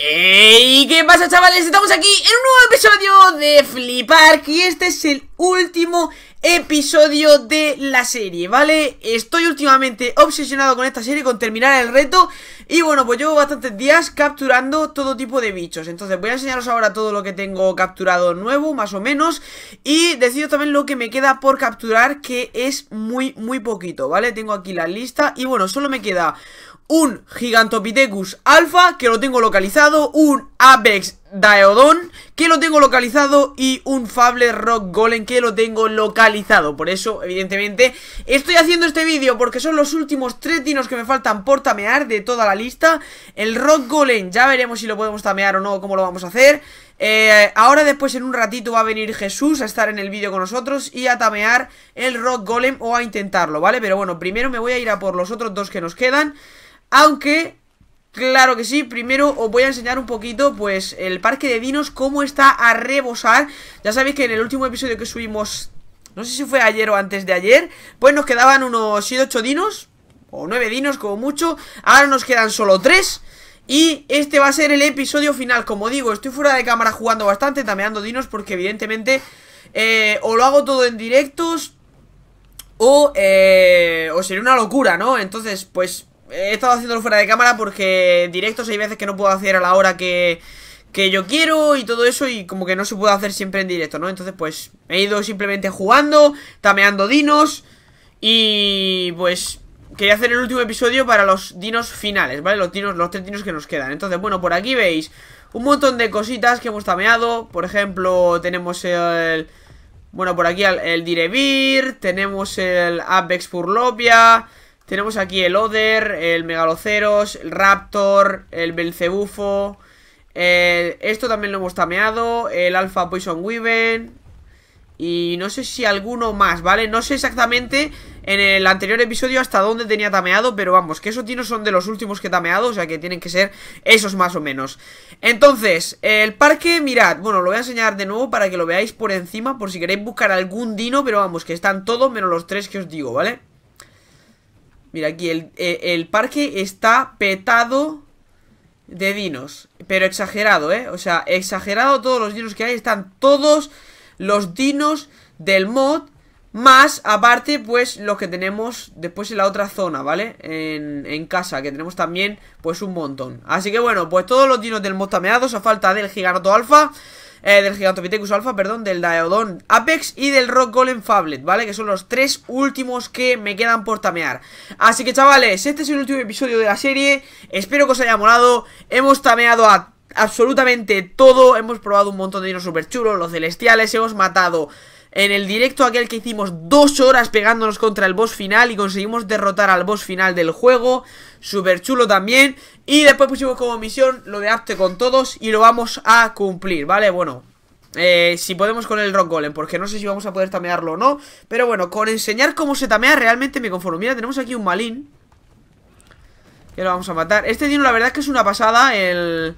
¡Ey! ¿Qué pasa chavales? Estamos aquí en un nuevo episodio de Flipark y este es el último episodio de la serie, ¿vale? Estoy últimamente obsesionado con esta serie, con terminar el reto Y bueno, pues llevo bastantes días capturando todo tipo de bichos Entonces voy a enseñaros ahora todo lo que tengo capturado nuevo, más o menos Y decido también lo que me queda por capturar, que es muy, muy poquito, ¿vale? Tengo aquí la lista y bueno, solo me queda un Gigantopithecus Alpha, que lo tengo localizado, un Apex Daedon, que lo tengo localizado, y un Fable Rock Golem, que lo tengo localizado. Por eso, evidentemente, estoy haciendo este vídeo porque son los últimos tres dinos que me faltan por tamear de toda la lista. El Rock Golem, ya veremos si lo podemos tamear o no, cómo lo vamos a hacer. Eh, ahora después en un ratito va a venir Jesús a estar en el vídeo con nosotros y a tamear el Rock Golem o a intentarlo, ¿vale? Pero bueno, primero me voy a ir a por los otros dos que nos quedan. Aunque, claro que sí, primero os voy a enseñar un poquito, pues, el parque de dinos, cómo está a rebosar. Ya sabéis que en el último episodio que subimos, no sé si fue ayer o antes de ayer, pues nos quedaban unos 7-8 dinos, o 9 dinos como mucho. Ahora nos quedan solo 3. Y este va a ser el episodio final. Como digo, estoy fuera de cámara jugando bastante, tameando dinos, porque evidentemente eh, o lo hago todo en directos o, eh, o sería una locura, ¿no? Entonces, pues He estado haciéndolo fuera de cámara porque directos hay veces que no puedo hacer a la hora que, yo quiero y todo eso y como que no se puede hacer siempre en directo, ¿no? Entonces pues he ido simplemente jugando, tameando dinos y pues quería hacer el último episodio para los dinos finales, ¿vale? Los dinos, los tres dinos que nos quedan. Entonces, bueno, por aquí veis un montón de cositas que hemos tameado. Por ejemplo, tenemos el... Bueno, por aquí el, el Direvir, tenemos el Apex Purlopia, tenemos aquí el Oder, el Megaloceros, el Raptor, el Belcebufo. esto también lo hemos tameado. El Alpha Poison Weaven. Y no sé si alguno más, ¿vale? No sé exactamente en el anterior episodio hasta dónde tenía tameado, pero vamos, que esos dinos son de los últimos que he tameado, o sea que tienen que ser esos más o menos. Entonces, el parque, mirad, bueno, lo voy a enseñar de nuevo para que lo veáis por encima, por si queréis buscar algún dino, pero vamos, que están todos menos los tres que os digo, ¿vale? vale Mira, aquí eh, el, parque está petado de dinos. Pero exagerado, ¿eh? O sea, exagerado todos los dinos que hay. Están todos los dinos del mod. Más, aparte, pues, los que tenemos después en la otra zona, ¿vale? En, en casa, que tenemos también, pues, un montón. Así que, bueno, pues todos los dinos del mod tameados a falta del gigaroto alfa eh, del Gigantopithecus Alpha, perdón, del daedon Apex y del Rock Golem Fablet, ¿vale? Que son los tres últimos que me quedan por tamear. Así que chavales, este es el último episodio de la serie, espero que os haya molado, hemos tameado a absolutamente todo, hemos probado un montón de dinos super chulos, los celestiales, hemos matado en el directo aquel que hicimos dos horas pegándonos contra el boss final y conseguimos derrotar al boss final del juego. Súper chulo también. Y después pusimos como misión lo de apte con todos y lo vamos a cumplir, ¿vale? Bueno, eh, si podemos con el Rock Golem, porque no sé si vamos a poder tamearlo o no. Pero bueno, con enseñar cómo se tamea realmente me conformo. Mira, tenemos aquí un malín. Que lo vamos a matar. Este tiene la verdad es que es una pasada, el...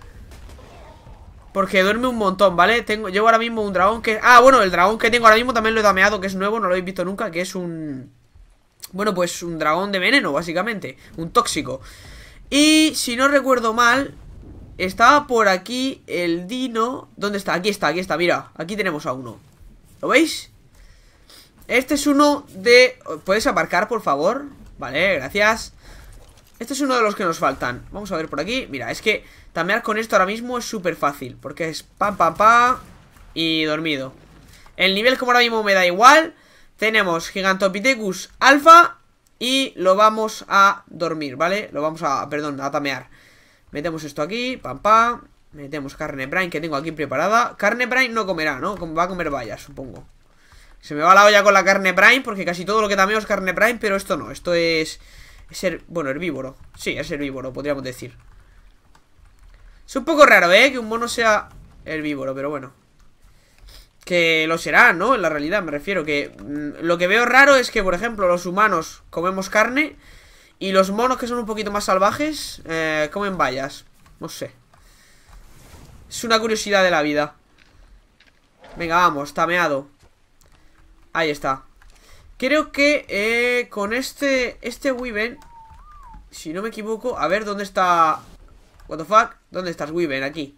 Porque duerme un montón, ¿vale? Tengo, llevo ahora mismo un dragón que... Ah, bueno, el dragón que tengo ahora mismo también lo he dameado, que es nuevo, no lo habéis visto nunca, que es un... Bueno, pues un dragón de veneno, básicamente. Un tóxico. Y si no recuerdo mal, estaba por aquí el dino... ¿Dónde está? Aquí está, aquí está, mira. Aquí tenemos a uno. ¿Lo veis? Este es uno de... ¿Puedes aparcar, por favor? Vale, gracias. Este es uno de los que nos faltan. Vamos a ver por aquí. Mira, es que tamear con esto ahora mismo es súper fácil. Porque es pam, pam, pam. Y dormido. El nivel como ahora mismo me da igual. Tenemos Gigantopithecus alfa. Y lo vamos a dormir, ¿vale? Lo vamos a, perdón, a tamear. Metemos esto aquí, pam, pam. Metemos carne prime que tengo aquí preparada. Carne prime no comerá, ¿no? Va a comer vallas, supongo. Se me va la olla con la carne prime. porque casi todo lo que tameo es carne prime. pero esto no. Esto es es bueno, herbívoro. Sí, es herbívoro, podríamos decir. Es un poco raro, ¿eh? Que un mono sea herbívoro, pero bueno. Que lo será, ¿no? En la realidad, me refiero. Que mm, lo que veo raro es que, por ejemplo, los humanos comemos carne y los monos que son un poquito más salvajes eh, comen bayas. No sé. Es una curiosidad de la vida. Venga, vamos, tameado. Ahí está. Creo que eh, con este este Weaven, si no me equivoco, a ver dónde está... What the fuck, ¿dónde estás Weaven? Aquí.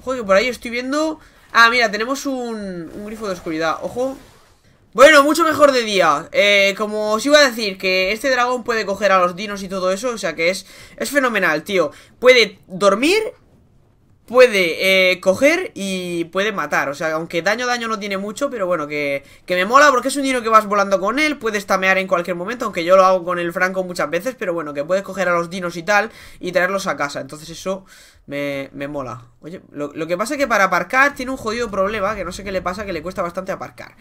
Ojo que por ahí estoy viendo... Ah, mira, tenemos un, un grifo de oscuridad, ojo. Bueno, mucho mejor de día. Eh, como os iba a decir, que este dragón puede coger a los dinos y todo eso, o sea que es, es fenomenal, tío. Puede dormir puede eh, coger y puede matar. O sea, aunque daño, daño no tiene mucho, pero bueno, que, que me mola porque es un dino que vas volando con él, puedes tamear en cualquier momento, aunque yo lo hago con el Franco muchas veces, pero bueno, que puedes coger a los dinos y tal y traerlos a casa. Entonces eso me, mola. Oye, lo, que pasa es que para aparcar tiene un jodido problema, que no sé qué le pasa, que le cuesta bastante aparcar.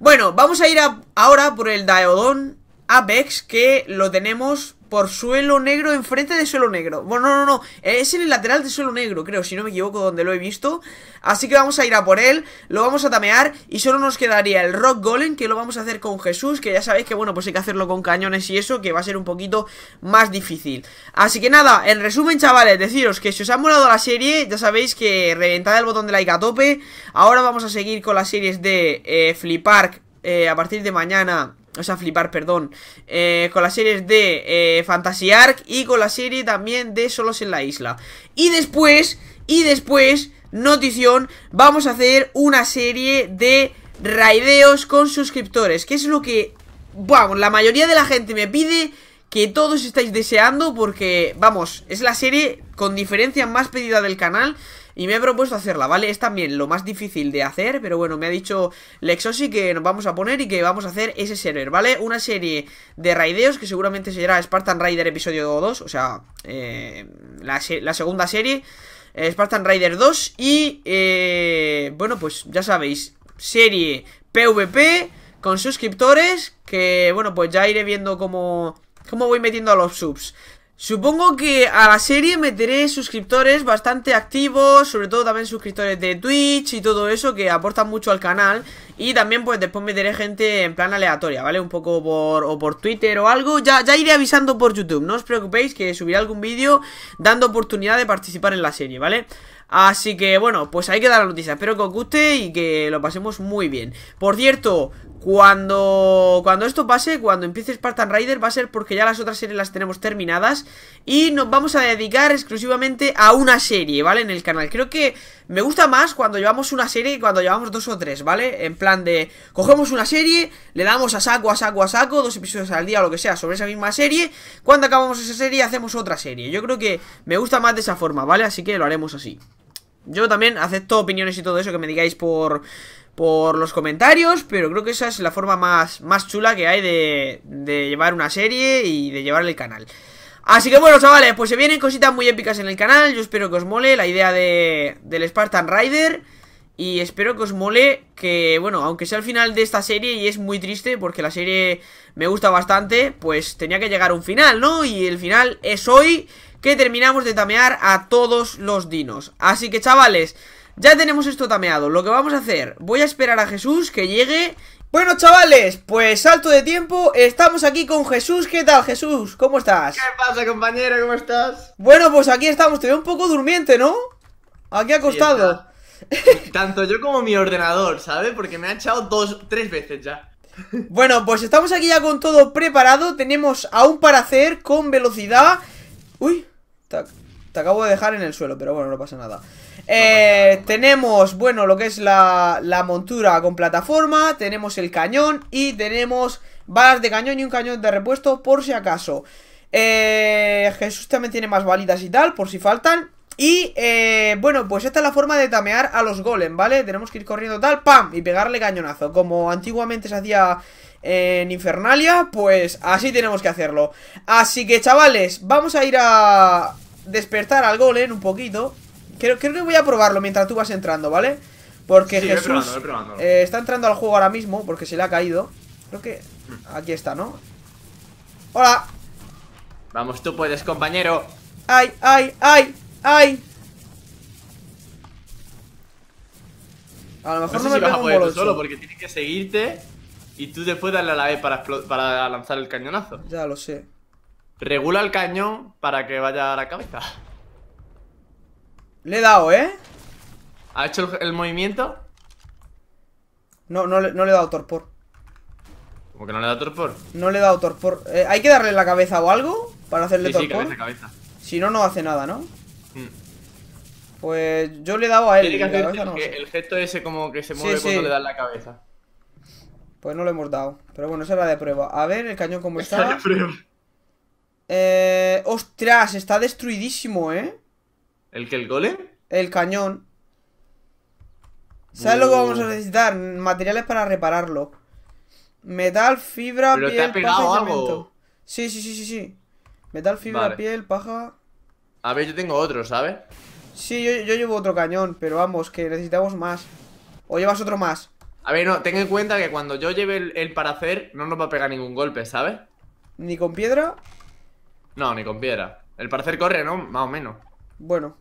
Bueno, vamos a ir ahora por el Daeodon Apex, que lo tenemos por suelo negro, enfrente de suelo negro Bueno, no, no, no, es en el lateral de suelo negro Creo, si no me equivoco, donde lo he visto Así que vamos a ir a por él, lo vamos a tamear Y solo nos quedaría el Rock Golem Que lo vamos a hacer con Jesús, que ya sabéis que bueno Pues hay que hacerlo con cañones y eso, que va a ser un poquito Más difícil, así que nada En resumen, chavales, deciros que si os ha molado la serie Ya sabéis que reventad el botón de like a tope Ahora vamos a seguir con las series de eh, Flip eh, a partir de mañana o sea, flipar, perdón, eh, con las series de eh, Fantasy Arc y con la serie también de Solos en la Isla. Y después, y después, notición, vamos a hacer una serie de raideos con suscriptores, que es lo que, vamos, la mayoría de la gente me pide que todos estáis deseando porque, vamos, es la serie con diferencia más pedida del canal y me he propuesto hacerla, ¿vale? Es también lo más difícil de hacer, pero bueno, me ha dicho Lexosi que nos vamos a poner y que vamos a hacer ese server, ¿vale? Una serie de raideos que seguramente será Spartan Rider episodio 2, o sea, eh, la, segunda serie. Eh, Spartan Rider 2 y, eh, bueno, pues ya sabéis, serie PvP con suscriptores que, bueno, pues ya iré viendo cómo, cómo voy metiendo a los subs. Supongo que a la serie meteré suscriptores bastante activos, sobre todo también suscriptores de Twitch y todo eso que aportan mucho al canal Y también pues después meteré gente en plan aleatoria, ¿vale? Un poco por, o por Twitter o algo, ya, ya iré avisando por YouTube, no os preocupéis que subiré algún vídeo dando oportunidad de participar en la serie, ¿vale? Así que bueno, pues ahí queda la noticia. Espero que os guste y que lo pasemos muy bien. Por cierto, cuando, cuando esto pase, cuando empiece Spartan Rider, va a ser porque ya las otras series las tenemos terminadas. Y nos vamos a dedicar exclusivamente a una serie, ¿vale? En el canal. Creo que me gusta más cuando llevamos una serie que cuando llevamos dos o tres, ¿vale? En plan de, cogemos una serie, le damos a saco, a saco, a saco, dos episodios al día o lo que sea sobre esa misma serie. Cuando acabamos esa serie, hacemos otra serie. Yo creo que me gusta más de esa forma, ¿vale? Así que lo haremos así. Yo también acepto opiniones y todo eso que me digáis por, por los comentarios, pero creo que esa es la forma más, más chula que hay de, de llevar una serie y de llevar el canal. Así que bueno, chavales, pues se vienen cositas muy épicas en el canal. Yo espero que os mole la idea del Spartan Rider. Y espero que os mole que, bueno, aunque sea el final de esta serie y es muy triste porque la serie me gusta bastante, pues tenía que llegar a un final, ¿no? Y el final es hoy que terminamos de tamear a todos los dinos Así que chavales, ya tenemos esto tameado Lo que vamos a hacer, voy a esperar a Jesús que llegue Bueno chavales, pues salto de tiempo Estamos aquí con Jesús, ¿qué tal Jesús? ¿Cómo estás? ¿Qué pasa compañero? ¿Cómo estás? Bueno, pues aquí estamos, te veo un poco durmiente, ¿no? Aquí acostado Tanto yo como mi ordenador, ¿sabes? Porque me ha echado dos, tres veces ya Bueno, pues estamos aquí ya con todo preparado Tenemos aún para hacer con velocidad Uy, te, acabo de dejar en el suelo, pero bueno, no pasa nada. Eh, tenemos, bueno, lo que es la, la montura con plataforma, tenemos el cañón y tenemos balas de cañón y un cañón de repuesto por si acaso. Eh, Jesús también tiene más balitas y tal, por si faltan. Y, eh, bueno, pues esta es la forma de tamear a los golem, ¿vale? Tenemos que ir corriendo tal, ¡pam! Y pegarle cañonazo, como antiguamente se hacía en Infernalia, pues así tenemos que hacerlo. Así que, chavales, vamos a ir a despertar al golem un poquito. Creo, que voy a probarlo mientras tú vas entrando, ¿vale? Porque Jesús eh, está entrando al juego ahora mismo porque se le ha caído. Creo que aquí está, ¿no? ¡Hola! Vamos, tú puedes, compañero. ¡Ay, ay, ay, ay! A lo mejor no, me si solo porque tiene que seguirte y tú después dale a la E para, para lanzar el cañonazo. Ya lo sé. Regula el cañón para que vaya a la cabeza. Le he dado, ¿eh? ¿Ha hecho el, movimiento? No, no, le he dado torpor. ¿Cómo que no le he dado torpor? No le he dado torpor. Eh, ¿Hay que darle la cabeza o algo? Para hacerle torpor. Sí, cabeza, cabeza. Si no, no hace nada, ¿no? Mm. Pues yo le he dado a él. el, gesto ese como que se mueve cuando le das la cabeza. Pues no lo hemos dado. Pero bueno, esa era de prueba. A ver el cañón cómo está. Eh, ostras, está destruidísimo, ¿eh? ¿El que el gole? El cañón. ¿Sabes lo que vamos a necesitar? Materiales para repararlo. Metal, fibra, piel, paja Sí, sí, sí, sí, Metal, fibra, piel, paja. A ver, yo tengo otro, ¿sabes? Sí, yo llevo otro cañón, pero vamos, que necesitamos más. ¿O llevas otro más? A ver, no, ten en cuenta que cuando yo lleve el, para hacer no nos va a pegar ningún golpe, ¿sabes? ¿Ni con piedra? No, ni con piedra. El para hacer corre, ¿no? Más o menos. Bueno.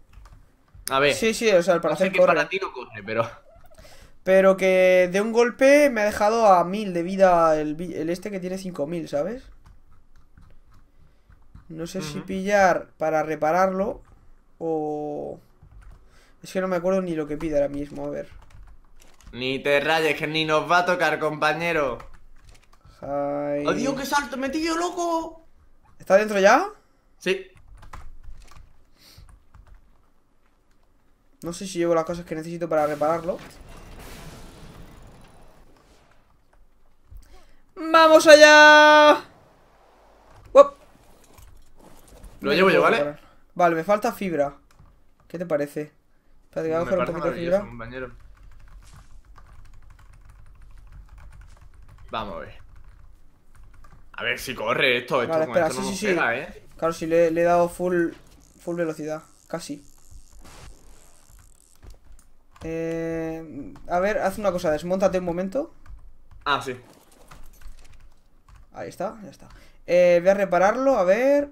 A ver. Sí, sí, o sea, el para no corre. para ti no corre, pero. Pero que de un golpe me ha dejado a mil de vida el, este que tiene 5000, ¿sabes? No sé si pillar para repararlo o... Es que no me acuerdo ni lo que pide ahora mismo, a ver. Ni te rayes, que ni nos va a tocar, compañero. Ay. ¡Adiós, ¡Oh, que salto metido, loco! ¿Está dentro ya? Sí. No sé si llevo las cosas que necesito para repararlo. ¡Vamos allá! Lo llevo yo, ¿vale? Vale, me falta fibra. ¿Qué te parece? Espérate, voy a coger un poquito de fibra. Vamos a ver. A ver si corre esto. sí, Claro, si le, he dado full, full velocidad. Casi. Eh, a ver, haz una cosa. Desmontate un momento. Ah, sí. Ahí está, ya está. Eh, voy a repararlo, a ver.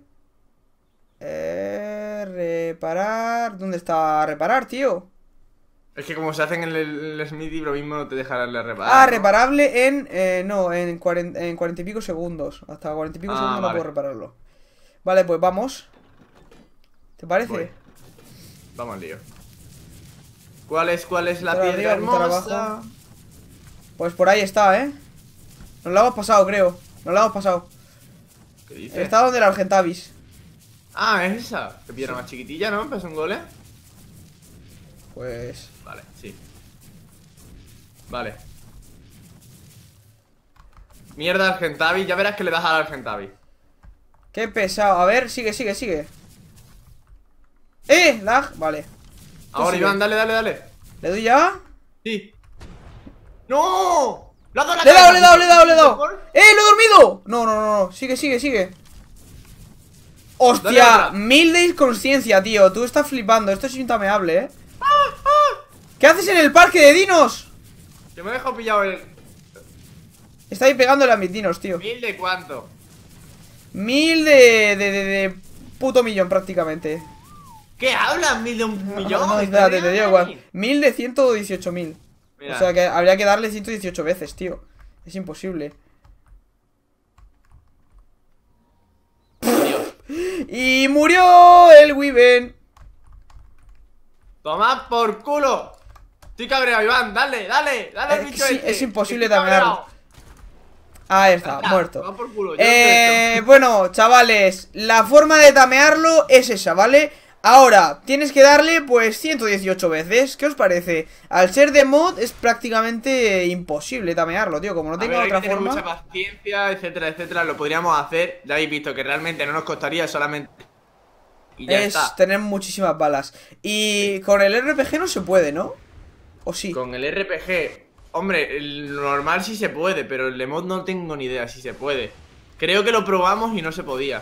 Eh, reparar. ¿Dónde está reparar, tío? Es que como se hacen en el, Smithy, lo mismo no te dejarán la reparar. Ah, reparable en. Eh, no, en cuarenta, y pico segundos. Hasta cuarenta y pico ah, segundos no puedo repararlo. Vale, pues vamos. ¿Te parece? Vamos al lío. ¿Cuál es, cuál es la piedra hermosa? Pues por ahí está, ¿eh? Nos la hemos pasado, creo. Nos la hemos pasado. ¿Qué dices? Está donde la Argentavis. Ah, esa. Qué piedra más chiquitilla, ¿no? Pues un gole. Pues. Vale, sí. Vale. Mierda, Argentavi. Ya verás que le das al Argentavi. Qué pesado. A ver, sigue, sigue, sigue. ¡Eh! Lag. Vale. Ahora, Iván, dale, dale, dale. ¿Le doy ya? Sí. ¡No! ¡Le, he dado, le he dado, le he dado, le ¡Eh! ¡Lo he dormido! No, no, no, no. Sigue, sigue, sigue. ¡Hostia! Mil de inconsciencia, tío. Tú estás flipando. Esto es intameable, eh. ¿Qué haces en el parque de dinos? Yo me dejado pillado el... Está ahí pegándole a mis dinos, tío ¿Mil de cuánto? Mil de... de... de... puto millón prácticamente ¿Qué hablas? ¿Mil de un millón? No, te digo igual Mil de 118 mil O sea que habría que darle 118 veces, tío Es imposible Y murió el Weaven. toma por culo. Estoy cabreado, Iván, dale, dale, dale bicho este. Es imposible tamearlo Ahí está, muerto eh, Bueno, chavales La forma de tamearlo es esa, ¿vale? Ahora, tienes que darle pues 118 veces, ¿qué os parece? Al ser de mod es prácticamente imposible tamearlo, tío, como no tengo otra forma. mucha paciencia, etcétera, etcétera, lo podríamos hacer, ya habéis visto que realmente no nos costaría solamente... Y ya está. tener muchísimas balas. Y con el RPG no se puede, ¿no? ¿O sí? Con el RPG, hombre, el normal sí se puede, pero el mod no tengo ni idea si se puede. Creo que lo probamos y no se podía.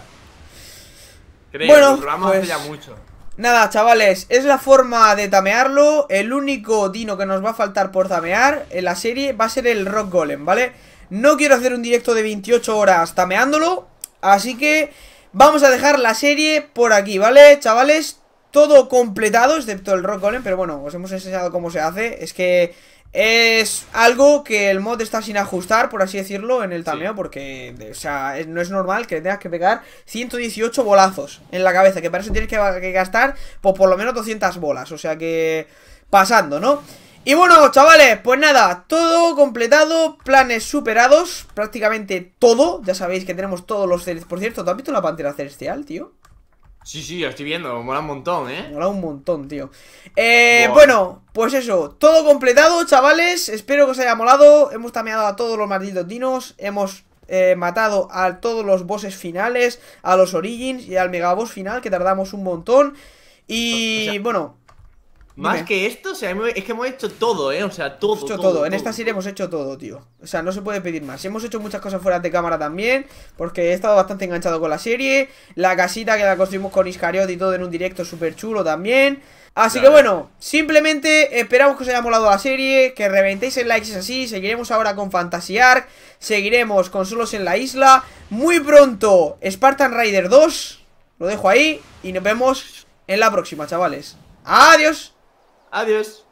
Creo, bueno, lo probamos pues, ya mucho. Nada, chavales, es la forma de tamearlo El único dino que nos va a faltar por tamear en la serie va a ser el Rock Golem, ¿vale? No quiero hacer un directo de 28 horas tameándolo Así que vamos a dejar la serie por aquí, ¿vale? Chavales, todo completado, excepto el Rock Golem, pero bueno, os hemos enseñado cómo se hace. Es que es algo que el mod está sin ajustar, por así decirlo, en el tameo, porque, o sea, no es normal que tengas que pegar 118 bolazos en la cabeza, que para eso tienes que, gastar pues, por lo menos 200 bolas, o sea que pasando, ¿no? Y bueno, chavales, pues nada, todo completado, planes superados, prácticamente todo, ya sabéis que tenemos todos los... Por cierto, ¿tú has visto la Pantera Celestial, tío? Sí, sí, lo estoy viendo, mola un montón, ¿eh? Mola un montón, tío. Eh, bueno, pues eso, todo completado, chavales. Espero que os haya molado. Hemos tameado a todos los malditos dinos. Hemos eh, matado a todos los bosses finales, a los Origins y al megaboss final, que tardamos un montón. Y bueno, más que esto, es que hemos hecho todo, ¿eh? O sea, todo. todo, En esta serie hemos hecho todo, tío. O sea, no se puede pedir más. Hemos hecho muchas cosas fuera de cámara también, porque he estado bastante enganchado con la serie. La casita que la construimos con Iscariot y todo en un directo súper chulo también. Así que bueno, simplemente esperamos que os haya molado la serie, que reventéis en likes es así, seguiremos ahora con Fantasy Ark seguiremos con Solos en la Isla, muy pronto Spartan Rider 2, lo dejo ahí y nos vemos en la próxima, chavales. Adiós. Adiós.